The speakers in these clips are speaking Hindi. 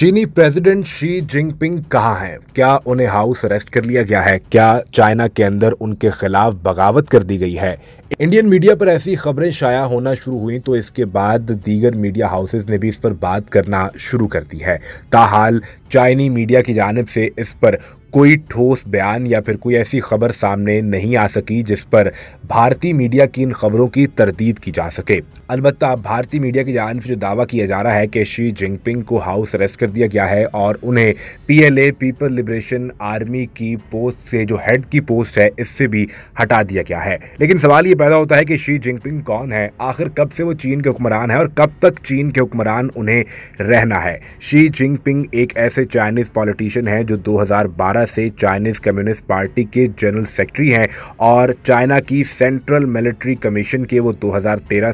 चीनी प्रेसिडेंट शी जिनपिंग कहाँ हैं क्या उन्हें हाउस अरेस्ट कर लिया गया है क्या चाइना के अंदर उनके खिलाफ बगावत कर दी गई है इंडियन मीडिया पर ऐसी खबरें शाया होना शुरू हुई तो इसके बाद दीगर मीडिया हाउसेस ने भी इस पर बात करना शुरू कर दी है ताहाल चाइनी मीडिया की जानब से इस पर कोई ठोस बयान या फिर कोई ऐसी खबर सामने नहीं आ सकी जिस पर भारतीय मीडिया की इन खबरों की तरदीद की जा सके अलबत्त भारतीय मीडिया की जानब से जो दावा किया जा रहा है कि शी जिनपिंग को हाउस अरेस्ट कर दिया गया है और उन्हें पीएलए पीपल लिबरेशन आर्मी की पोस्ट से जो हेड की पोस्ट है इससे भी हटा दिया गया है लेकिन सवाल ये पैदा होता है कि शी जिनपिंग कौन है आखिर कब से वो चीन के हुक्मरान है और कब तक चीन के हुक्मरान उन्हें रहना है शी जिनपिंग एक ऐसे चाइनीज़ पॉलिटिशियन है जो 2012 से चाइनीज़ कम्युनिस्ट पार्टी के जनरल सेक्रेटरी हैं और चाइना की सेंट्रल मिलिट्री कमीशन के वो दो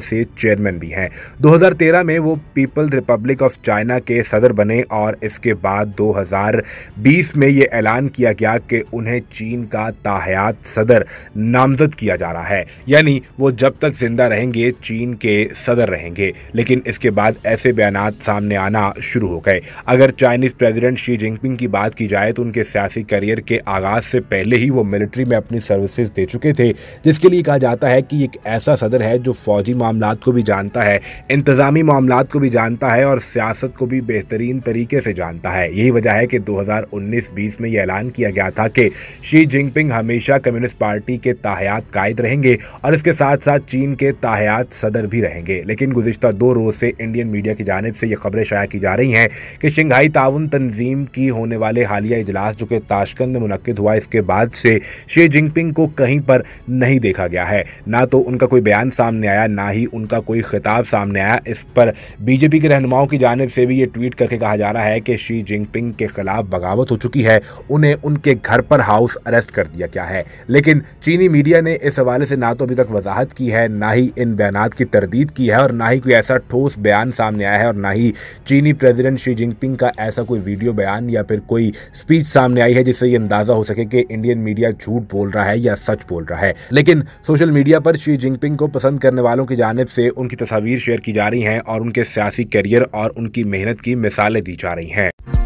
से चेयरमैन भी हैं दो में वो पीपल्स रिपब्लिक ऑफ चाइना के सदर बने और इसके बाद 2020 में ये ऐलान किया गया कि उन्हें चीन का ताहयात सदर नामजद किया जा रहा है यानी वो जब तक जिंदा रहेंगे चीन के सदर रहेंगे लेकिन इसके बाद ऐसे बयान सामने आना शुरू हो गए अगर चाइनीज प्रेसिडेंट शी जिनपिंग की बात की जाए तो उनके सियासी करियर के आगाज से पहले ही वो मिलिट्री में अपनी सर्विसेज दे चुके थे जिसके लिए कहा जाता है कि एक ऐसा सदर है जो फौजी मामला को भी जानता है इंतजामी मामला को भी जानता है और सियासत को भी बेहतरीन तरीके से जानता है यही वजह है कि 2019-20 में यह ऐलान किया गया था कि शी जिनपिंग हमेशा कम्युनिस्ट पार्टी के ताहयात कायद रहेंगे और इसके साथ साथ चीन के ताहयात सदर भी रहेंगे लेकिन गुजशत दो रोज़ से इंडियन मीडिया की जानब से ये खबरें शाया की जा रही हैं कि शंघाई ताउन तंजीम की होने वाले हालिया इजलास जो कि ताशकंद में मुनद हुआ इसके बाद से शी जिनपिंग को कहीं पर नहीं देखा गया है ना तो उनका कोई बयान सामने आया ना ही उनका कोई खिताब सामने आया इस पर बीजेपी के रहनुमाओं की जानब से भी ये ट्वीट करके कहा जा रहा है कि शी जिनपिंग के खिलाफ बगावत हो चुकी है उन्हें उनके घर पर हाउस अरेस्ट कर दिया गया है लेकिन चीनी मीडिया ने इस हवाले से ना तो अभी तक वजाहत की है ना ही इन बयान की तरदीद की है और ना ही कोई ऐसा ठोस बयान सामने आया है और ना ही चीनी प्रेसिडेंट शी जिनपिंग का ऐसा कोई वीडियो बयान या फिर कोई स्पीच सामने आई है जिससे ये अंदाज़ा हो सके कि इंडियन मीडिया झूठ बोल रहा है या सच बोल रहा है लेकिन सोशल मीडिया पर शी जिनपिंग को पसंद करने वालों की जानब से उनकी तस्वीर शेयर की जा रही हैं और उनके सियासी करियर और उनकी मेहनत की मिसालें दी जा रही हैं